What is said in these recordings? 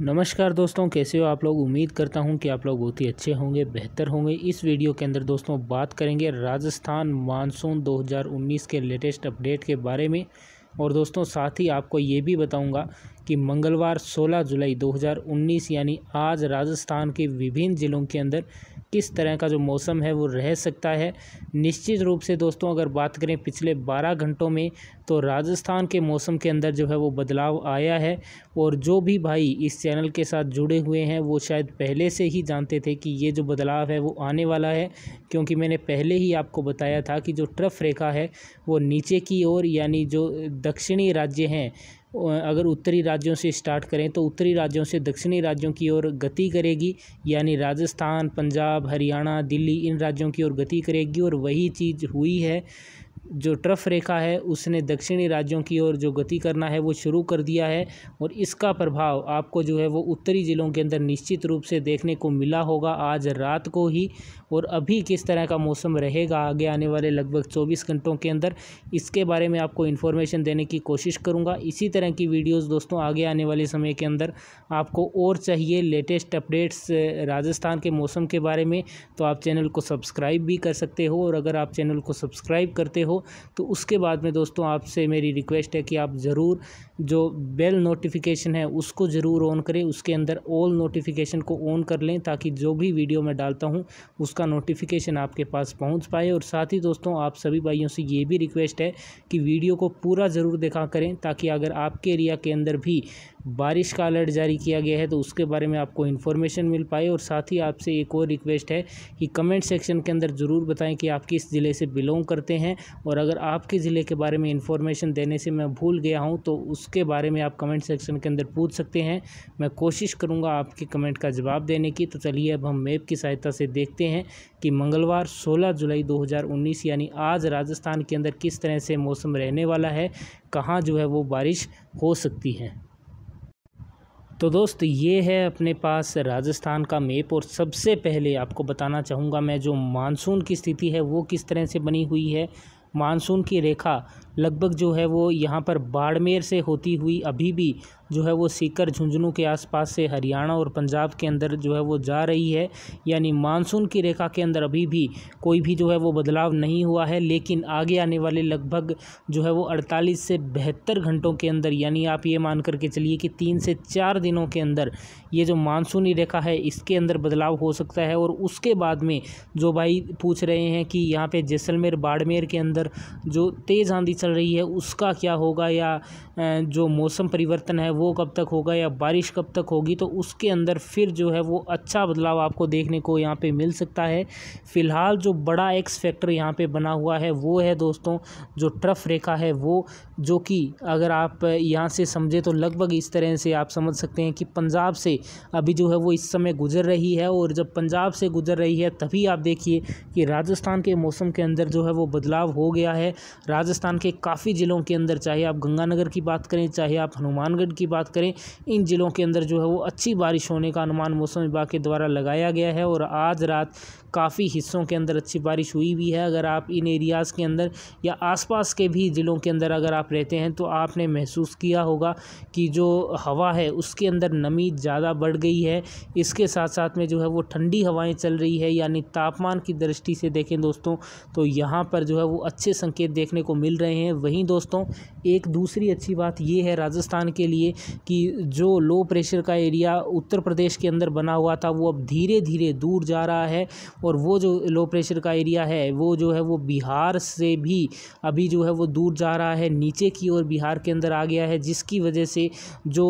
नमस्कार दोस्तों कैसे हो आप लोग उम्मीद करता हूं कि आप लोग बहुत ही अच्छे होंगे बेहतर होंगे इस वीडियो के अंदर दोस्तों बात करेंगे राजस्थान मानसून 2019 के लेटेस्ट अपडेट के बारे में और दोस्तों साथ ही आपको ये भी बताऊंगा कि मंगलवार 16 जुलाई 2019 यानी आज राजस्थान के विभिन्न ज़िलों के अंदर किस तरह का जो मौसम है वो रह सकता है निश्चित रूप से दोस्तों अगर बात करें पिछले 12 घंटों में तो राजस्थान के मौसम के अंदर जो है वो बदलाव आया है और जो भी भाई इस चैनल के साथ जुड़े हुए हैं वो शायद पहले से ही जानते थे कि ये जो बदलाव है वो आने वाला है क्योंकि मैंने पहले ही आपको बताया था कि जो ट्रफ रेखा है वो नीचे की ओर यानी जो दक्षिणी राज्य हैं अगर उत्तरी राज्यों से स्टार्ट करें तो उत्तरी राज्यों से दक्षिणी राज्यों की ओर गति करेगी यानी राजस्थान पंजाब हरियाणा दिल्ली इन राज्यों की ओर गति करेगी और वही चीज़ हुई है जो ट्रफ रेखा है उसने दक्षिणी राज्यों की ओर जो गति करना है वो शुरू कर दिया है और इसका प्रभाव आपको जो है वो उत्तरी ज़िलों के अंदर निश्चित रूप से देखने को मिला होगा आज रात को ही और अभी किस तरह का मौसम रहेगा आगे आने वाले लगभग 24 घंटों के अंदर इसके बारे में आपको इन्फॉर्मेशन देने की कोशिश करूँगा इसी तरह की वीडियोज़ दोस्तों आगे आने वाले समय के अंदर आपको और चाहिए लेटेस्ट अपडेट्स राजस्थान के मौसम के बारे में तो आप चैनल को सब्सक्राइब भी कर सकते हो और अगर आप चैनल को सब्सक्राइब करते हो तो उसके बाद में दोस्तों आपसे मेरी रिक्वेस्ट है कि आप ज़रूर जो बेल नोटिफिकेशन है उसको ज़रूर ऑन करें उसके अंदर ऑल नोटिफिकेशन को ऑन कर लें ताकि जो भी वीडियो मैं डालता हूँ उसका नोटिफिकेशन आपके पास पहुँच पाए और साथ ही दोस्तों आप सभी भाइयों से ये भी रिक्वेस्ट है कि वीडियो को पूरा ज़रूर देखा करें ताकि अगर आपके एरिया के अंदर भी बारिश का अलर्ट जारी किया गया है तो उसके बारे में आपको इन्फॉर्मेशन मिल पाए और साथ ही आपसे एक और रिक्वेस्ट है कि कमेंट सेक्शन के अंदर ज़रूर बताएं कि आप किस ज़िले से बिलोंग करते हैं और अगर आपके ज़िले के बारे में इन्फॉर्मेशन देने से मैं भूल गया हूँ तो उसके बारे में आप कमेंट सेक्शन के अंदर पूछ सकते हैं मैं कोशिश करूँगा आपके कमेंट का जवाब देने की तो चलिए अब हम मैप की सहायता से देखते हैं कि मंगलवार 16 जुलाई 2019 यानी आज राजस्थान के अंदर किस तरह से मौसम रहने वाला है कहाँ जो है वो बारिश हो सकती है तो दोस्त ये है अपने पास राजस्थान का मेप और सबसे पहले आपको बताना चाहूँगा मैं जो मानसून की स्थिति है वो किस तरह से बनी हुई है मानसून की रेखा लगभग जो है वो यहाँ पर बाड़मेर से होती हुई अभी भी जो है वो सीकर झुंझुनू के आसपास से हरियाणा और पंजाब के अंदर जो है वो जा रही है यानी मानसून की रेखा के अंदर अभी भी कोई भी जो है वो बदलाव नहीं हुआ है लेकिन आगे आने वाले लगभग जो है वो अड़तालीस से बहत्तर घंटों के अंदर यानी आप ये मान करके चलिए कि तीन से चार दिनों के अंदर ये जो मानसूनी रेखा है इसके अंदर बदलाव हो सकता है और उसके बाद में जो भाई पूछ रहे हैं कि यहाँ पे जैसलमेर बाड़मेर के अंदर जो तेज़ आंधी चल रही है उसका क्या होगा या जो मौसम परिवर्तन है वो कब तक होगा या बारिश कब तक होगी तो उसके अंदर फिर जो है वो अच्छा बदलाव आपको देखने को यहाँ पे मिल सकता है फ़िलहाल जो बड़ा एक्स फैक्टर यहाँ पे बना हुआ है वो है दोस्तों जो ट्रफ रेखा है वो जो कि अगर आप यहाँ से समझे तो लगभग इस तरह से आप समझ सकते हैं कि पंजाब से अभी जो है वो इस समय गुजर रही है और जब पंजाब से गुजर रही है तभी आप देखिए कि राजस्थान के मौसम के अंदर जो है वो बदलाव हो गया है राजस्थान के काफ़ी ज़िलों के अंदर चाहे आप गंगानगर की बात करें चाहे आप हनुमानगढ़ की की बात करें इन ज़िलों के अंदर जो है वो अच्छी बारिश होने का अनुमान मौसम विभाग के द्वारा लगाया गया है और आज रात काफ़ी हिस्सों के अंदर अच्छी बारिश हुई भी है अगर आप इन एरियाज़ के अंदर या आसपास के भी ज़िलों के अंदर अगर आप रहते हैं तो आपने महसूस किया होगा कि जो हवा है उसके अंदर नमी ज़्यादा बढ़ गई है इसके साथ साथ में जो है वो ठंडी हवाएँ चल रही है यानी तापमान की दृष्टि से देखें दोस्तों तो यहाँ पर जो है वो अच्छे संकेत देखने को मिल रहे हैं वहीं दोस्तों एक दूसरी अच्छी बात ये है राजस्थान के लिए कि जो लो प्रेशर का एरिया उत्तर प्रदेश के अंदर बना हुआ था वो अब धीरे धीरे दूर जा रहा है और वो जो लो प्रेशर का एरिया है वो जो है वो बिहार से भी अभी जो है वो दूर जा रहा है नीचे की ओर बिहार के अंदर आ गया है जिसकी वजह से जो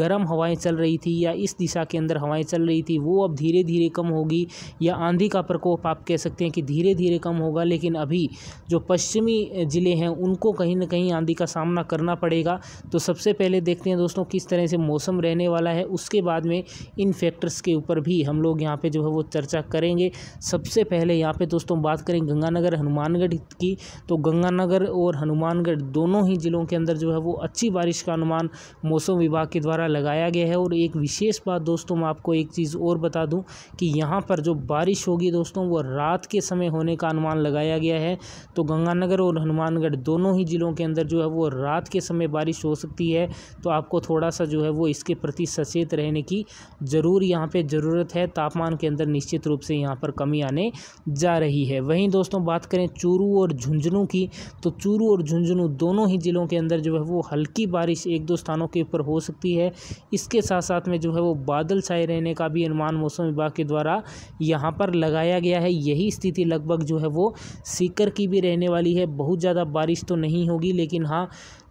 गर्म हवाएं चल रही थी या इस दिशा के अंदर हवाएं चल रही थी वो अब धीरे धीरे कम होगी या आंधी का प्रकोप आप कह सकते हैं कि धीरे धीरे कम होगा लेकिन अभी जो पश्चिमी ज़िले हैं उनको कहीं ना कहीं आंधी का सामना करना पड़ेगा तो सबसे पहले देखते हैं दोस्तों किस तरह से मौसम रहने वाला है उसके बाद में इन फैक्टर्स के ऊपर भी हम लोग यहाँ पे जो है वो चर्चा करेंगे सबसे पहले यहाँ पे दोस्तों बात करें गंगानगर हनुमानगढ़ की तो गंगानगर और हनुमानगढ़ दोनों ही ज़िलों के अंदर जो है वो अच्छी बारिश का अनुमान मौसम विभाग के द्वारा लगाया गया है और एक विशेष बात दोस्तों मैं आपको एक चीज़ और बता दूँ कि यहाँ पर जो बारिश होगी दोस्तों वो रात के समय होने का अनुमान लगाया गया है तो गंगानगर और हनुमानगढ़ दोनों ही ज़िलों के अंदर जो है वो रात के समय बारिश हो सकती है तो आपको थोड़ा सा जो है वो इसके प्रति सचेत रहने की ज़रूर यहाँ पर ज़रूरत है तापमान के अंदर निश्चित रूप से यहाँ पर कमी आने जा रही है वहीं दोस्तों बात करें चूरू और झुंझुनू की तो चूरू और झुंझुनू दोनों ही ज़िलों के अंदर जो है वो हल्की बारिश एक दो स्थानों के ऊपर हो सकती है इसके साथ साथ में जो है वो बादल छाए रहने का भी अनुमान मौसम विभाग के द्वारा यहाँ पर लगाया गया है यही स्थिति लगभग जो है वो सीकर की भी रहने वाली है बहुत ज़्यादा बारिश तो नहीं होगी लेकिन हाँ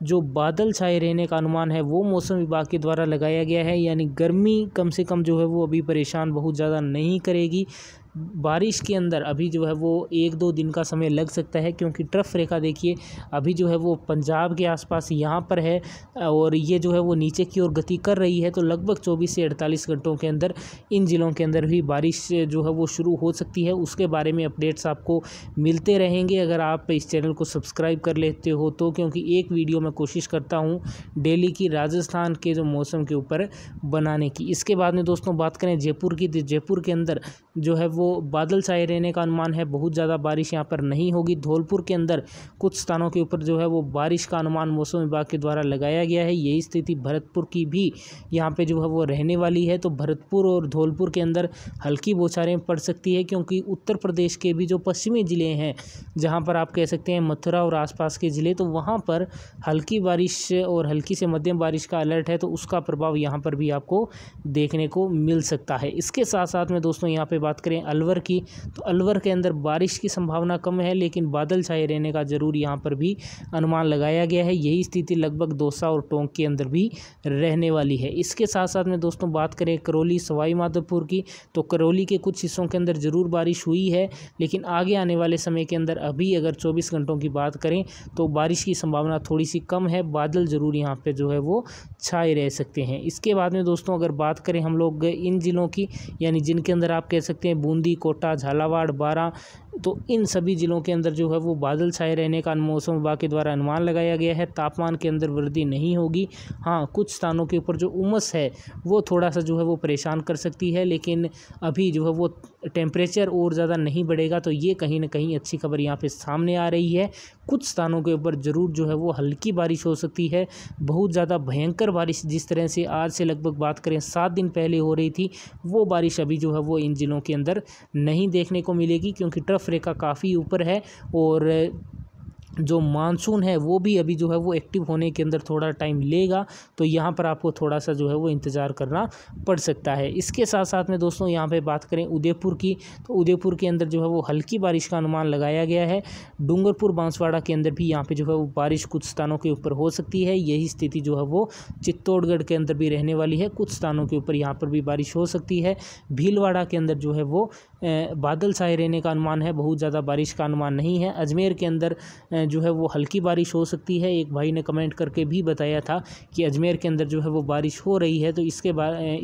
जो बादल छाए रहने का अनुमान है वो मौसम विभाग के द्वारा लगाया गया है यानी गर्मी कम से कम जो है वो अभी परेशान बहुत ज़्यादा नहीं करेगी बारिश के अंदर अभी जो है वो एक दो दिन का समय लग सकता है क्योंकि ट्रफ रेखा देखिए अभी जो है वो पंजाब के आसपास यहाँ पर है और ये जो है वो नीचे की ओर गति कर रही है तो लगभग 24 से 48 घंटों के अंदर इन ज़िलों के अंदर भी बारिश जो है वो शुरू हो सकती है उसके बारे में अपडेट्स आपको मिलते रहेंगे अगर आप इस चैनल को सब्सक्राइब कर लेते हो तो क्योंकि एक वीडियो मैं कोशिश करता हूँ डेली की राजस्थान के जो मौसम के ऊपर बनाने की इसके बाद में दोस्तों बात करें जयपुर की तो जयपुर के अंदर जो है वो बादल छाए रहने का अनुमान है बहुत ज़्यादा बारिश यहाँ पर नहीं होगी धौलपुर के अंदर कुछ स्थानों के ऊपर जो है वो बारिश का अनुमान मौसम विभाग के द्वारा लगाया गया है यही स्थिति भरतपुर की भी यहाँ पर जो है वो रहने वाली है तो भरतपुर और धौलपुर के अंदर हल्की बौछारें पड़ सकती है क्योंकि उत्तर प्रदेश के भी जो पश्चिमी ज़िले हैं जहाँ पर आप कह सकते हैं मथुरा और आसपास के ज़िले तो वहाँ पर हल्की बारिश और हल्की से मध्यम बारिश का अलर्ट है तो उसका प्रभाव यहाँ पर भी आपको देखने को मिल सकता है इसके साथ साथ में दोस्तों यहाँ पे बात करें अलवर की तो अलवर के अंदर बारिश की संभावना कम है लेकिन बादल छाए रहने का ज़रूर यहाँ पर भी अनुमान लगाया गया है यही स्थिति लगभग दौसा और टोंक के अंदर भी रहने वाली है इसके साथ साथ में दोस्तों बात करें करौली सवाई माधोपुर की तो करौली के कुछ हिस्सों के अंदर ज़रूर बारिश हुई है लेकिन आगे आने वाले समय के अंदर अभी अगर चौबीस घंटों की बात करें तो बारिश की संभावना थोड़ी सी कम है बादल ज़रूर यहाँ पर जो है वो छाए रह सकते हैं इसके बाद में दोस्तों अगर बात करें हम लोग इन ज़िलों की यानी जिनके अंदर आप कह सकते हैं बूंद बूंदी कोटा झालावाड़ बारा तो इन सभी ज़िलों के अंदर जो है वो बादल छाए रहने का मौसम विभाग के द्वारा अनुमान लगाया गया है तापमान के अंदर वृद्धि नहीं होगी हाँ कुछ स्थानों के ऊपर जो उमस है वो थोड़ा सा जो है वो परेशान कर सकती है लेकिन अभी जो है वो टेम्परेचर और ज़्यादा नहीं बढ़ेगा तो ये कहीं ना कहीं अच्छी खबर यहाँ पर सामने आ रही है कुछ स्थानों के ऊपर ज़रूर जो है वो हल्की बारिश हो सकती है बहुत ज़्यादा भयंकर बारिश जिस तरह से आज से लगभग बात करें सात दिन पहले हो रही थी वो बारिश अभी जो है वो इन ज़िलों के अंदर नहीं देखने को मिलेगी क्योंकि ट्रफ अफ्रीका काफ़ी ऊपर है और जो मानसून है वो भी अभी जो है वो एक्टिव होने के अंदर थोड़ा टाइम लेगा तो यहाँ पर आपको थोड़ा सा जो है वो इंतज़ार करना पड़ सकता है इसके साथ साथ में दोस्तों यहाँ पे बात करें उदयपुर की तो उदयपुर के अंदर जो है वो हल्की बारिश का अनुमान लगाया गया है डूंगरपुर बांसवाड़ा के अंदर भी यहाँ पर जो है वो बारिश कुछ स्थानों के ऊपर हो सकती है यही स्थिति जो है वो चित्तौड़गढ़ के अंदर भी रहने वाली है कुछ स्थानों के ऊपर यहाँ पर भी बारिश हो सकती है भीलवाड़ा के अंदर जो है वो बादल छाए रहने का अनुमान है बहुत ज़्यादा बारिश का अनुमान नहीं है अजमेर के अंदर जो है वो हल्की बारिश हो सकती है एक भाई ने कमेंट करके भी बताया था कि अजमेर के अंदर जो है वो बारिश हो रही है तो इसके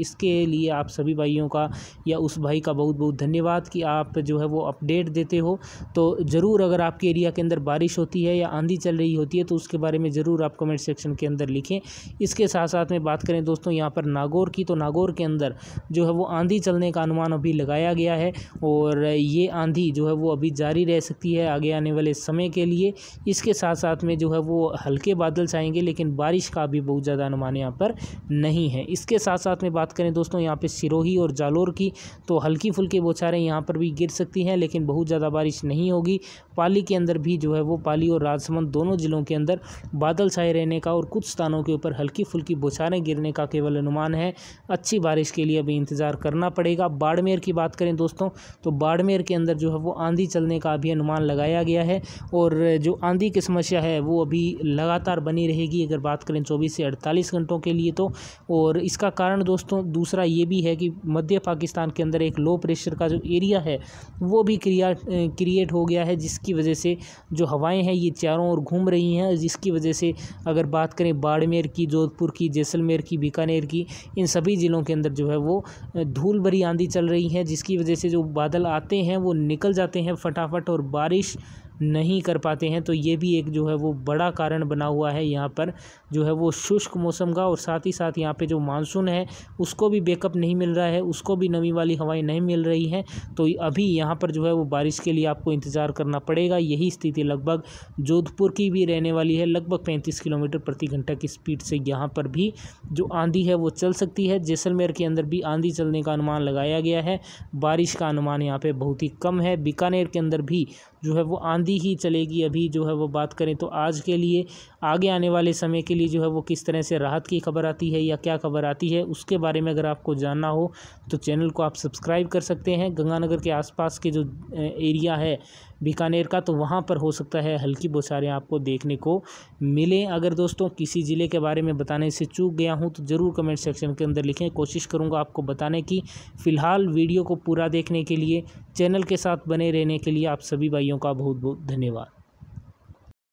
इसके लिए आप सभी भाइयों का या उस भाई का बहुत बहुत धन्यवाद कि आप जो है वो अपडेट देते हो तो ज़रूर अगर आपके एरिया के अंदर बारिश होती है या आंधी चल रही होती है तो उसके बारे में ज़रूर आप कमेंट सेक्शन के अंदर लिखें इसके साथ साथ में बात करें दोस्तों यहाँ पर नागौर की तो नागौर के अंदर जो है वो आंधी चलने का अनुमान अभी लगाया गया है और ये आंधी जो है वो अभी जारी रह सकती है आगे आने वाले समय के लिए इसके साथ साथ में जो है वो हल्के बादल छाएंगे लेकिन बारिश का भी बहुत ज़्यादा अनुमान यहाँ पर नहीं है इसके साथ साथ में बात करें दोस्तों यहाँ पर सिरोही और जालोर की तो हल्की फुल्की बौछारें यहाँ पर भी गिर सकती हैं लेकिन बहुत ज़्यादा बारिश नहीं होगी पाली के अंदर भी जो है वो पाली और राजसमंद दोनों ज़िलों के अंदर बादल छाए रहने का और कुछ स्थानों के ऊपर हल्की फुल्की बौछारें गिरने का केवल अनुमान है अच्छी बारिश के लिए अभी इंतज़ार करना पड़ेगा बाड़मेर की बात करें दोस्तों तो बाड़मेर के अंदर जो है वो आंधी चलने का भी अनुमान लगाया गया है और जो आंधी की समस्या है वो अभी लगातार बनी रहेगी अगर बात करें चौबीस से अड़तालीस घंटों के लिए तो और इसका कारण दोस्तों दूसरा ये भी है कि मध्य पाकिस्तान के अंदर एक लो प्रेशर का जो एरिया है वो भी क्रिया क्रिएट हो गया है जिसकी वजह से जो हवाएं हैं ये चारों ओर घूम रही हैं जिसकी वजह से अगर बात करें बाड़मेर की जोधपुर की जैसलमेर की बीकानेर की इन सभी ज़िलों के अंदर जो है वो धूल भरी आंधी चल रही है जिसकी वजह से जो बादल आते हैं वो निकल जाते हैं फटाफट और बारिश नहीं कर पाते हैं तो ये भी एक जो है वो बड़ा कारण बना हुआ है यहाँ पर जो है वो शुष्क मौसम का और साथ ही साथ यहाँ पे जो मानसून है उसको भी बेकअप नहीं मिल रहा है उसको भी नमी वाली हवाएं नहीं मिल रही हैं तो अभी यहाँ पर जो है वो बारिश के लिए आपको इंतज़ार करना पड़ेगा यही स्थिति लगभग जोधपुर की भी रहने वाली है लगभग पैंतीस किलोमीटर प्रति घंटा की स्पीड से यहाँ पर भी जो आंधी है वो चल सकती है जैसलमेर के अंदर भी आंधी चलने का अनुमान लगाया गया है बारिश का अनुमान यहाँ पर बहुत ही कम है बीकानेर के अंदर भी जो है वो आंधी ही चलेगी अभी जो है वो बात करें तो आज के लिए आगे आने वाले समय के लिए जो है वो किस तरह से राहत की खबर आती है या क्या खबर आती है उसके बारे में अगर आपको जानना हो तो चैनल को आप सब्सक्राइब कर सकते हैं गंगानगर के आसपास के जो एरिया है बीकानेर का तो वहाँ पर हो सकता है हल्की बौछारें आपको देखने को मिलें अगर दोस्तों किसी ज़िले के बारे में बताने से चूक गया हूँ तो ज़रूर कमेंट सेक्शन के अंदर लिखें कोशिश करूँगा आपको बताने की फ़िलहाल वीडियो को पूरा देखने के लिए चैनल के साथ बने रहने के लिए आप सभी भाइयों का बहुत बहुत धन्यवाद